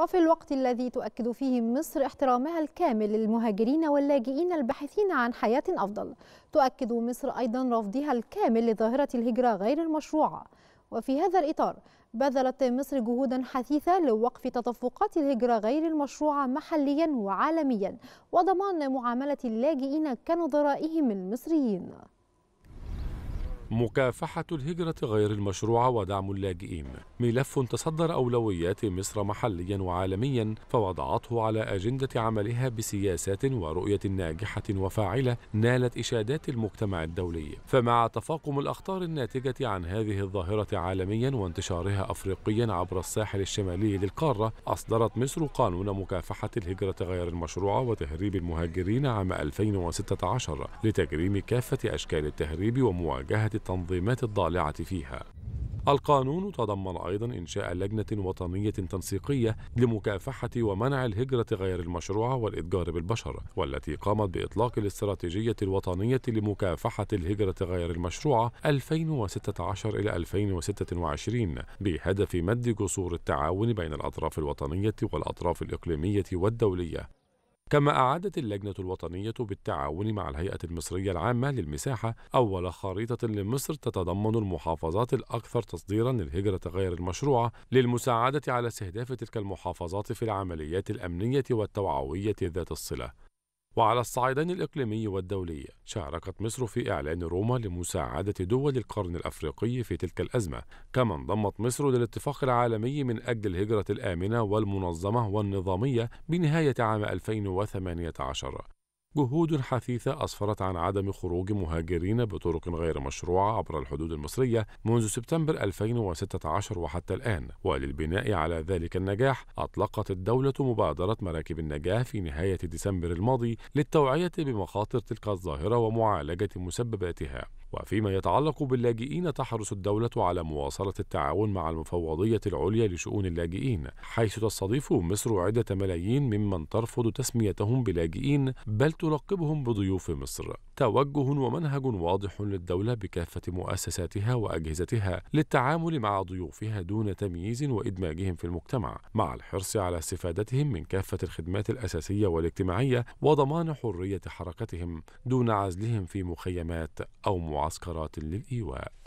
وفي الوقت الذي تؤكد فيه مصر احترامها الكامل للمهاجرين واللاجئين الباحثين عن حياة أفضل تؤكد مصر أيضا رفضها الكامل لظاهرة الهجرة غير المشروعة وفي هذا الإطار بذلت مصر جهودا حثيثة لوقف تدفقات الهجرة غير المشروعة محليا وعالميا وضمان معاملة اللاجئين كنظرائهم المصريين مكافحة الهجرة غير المشروعة ودعم اللاجئين ملف تصدر أولويات مصر محليا وعالميا فوضعته على أجندة عملها بسياسات ورؤية ناجحة وفاعلة نالت إشادات المجتمع الدولي فمع تفاقم الأخطار الناتجة عن هذه الظاهرة عالميا وانتشارها أفريقيا عبر الساحل الشمالي للقارة أصدرت مصر قانون مكافحة الهجرة غير المشروعة وتهريب المهاجرين عام 2016 لتجريم كافة أشكال التهريب ومواجهة التنظيمات الضالعة فيها القانون تضمن أيضا إنشاء لجنة وطنية تنسيقية لمكافحة ومنع الهجرة غير المشروعة والإتجار بالبشر والتي قامت بإطلاق الاستراتيجية الوطنية لمكافحة الهجرة غير المشروعة 2016 إلى 2026 بهدف مد جسور التعاون بين الأطراف الوطنية والأطراف الإقليمية والدولية كما أعادت اللجنة الوطنية بالتعاون مع الهيئة المصرية العامة للمساحة أول خريطة لمصر تتضمن المحافظات الأكثر تصديرا للهجرة غير المشروعة للمساعدة على استهداف تلك المحافظات في العمليات الأمنية والتوعوية ذات الصلة وعلى الصعيدين الإقليمي والدولي شاركت مصر في إعلان روما لمساعدة دول القرن الأفريقي في تلك الأزمة كما انضمت مصر للاتفاق العالمي من أجل الهجرة الآمنة والمنظمة والنظامية بنهاية عام 2018 جهود حثيثة أسفرت عن عدم خروج مهاجرين بطرق غير مشروعة عبر الحدود المصرية منذ سبتمبر 2016 وحتى الآن، وللبناء على ذلك النجاح أطلقت الدولة مبادرة مراكب النجاة في نهاية ديسمبر الماضي للتوعية بمخاطر تلك الظاهرة ومعالجة مسبباتها. وفيما يتعلق باللاجئين تحرص الدولة على مواصلة التعاون مع المفوضية العليا لشؤون اللاجئين، حيث تستضيف مصر عدة ملايين ممن ترفض تسميتهم بلاجئين بل تلقبهم بضيوف مصر توجه ومنهج واضح للدولة بكافة مؤسساتها وأجهزتها للتعامل مع ضيوفها دون تمييز وإدماجهم في المجتمع مع الحرص على استفادتهم من كافة الخدمات الأساسية والاجتماعية وضمان حرية حركتهم دون عزلهم في مخيمات أو معسكرات للإيواء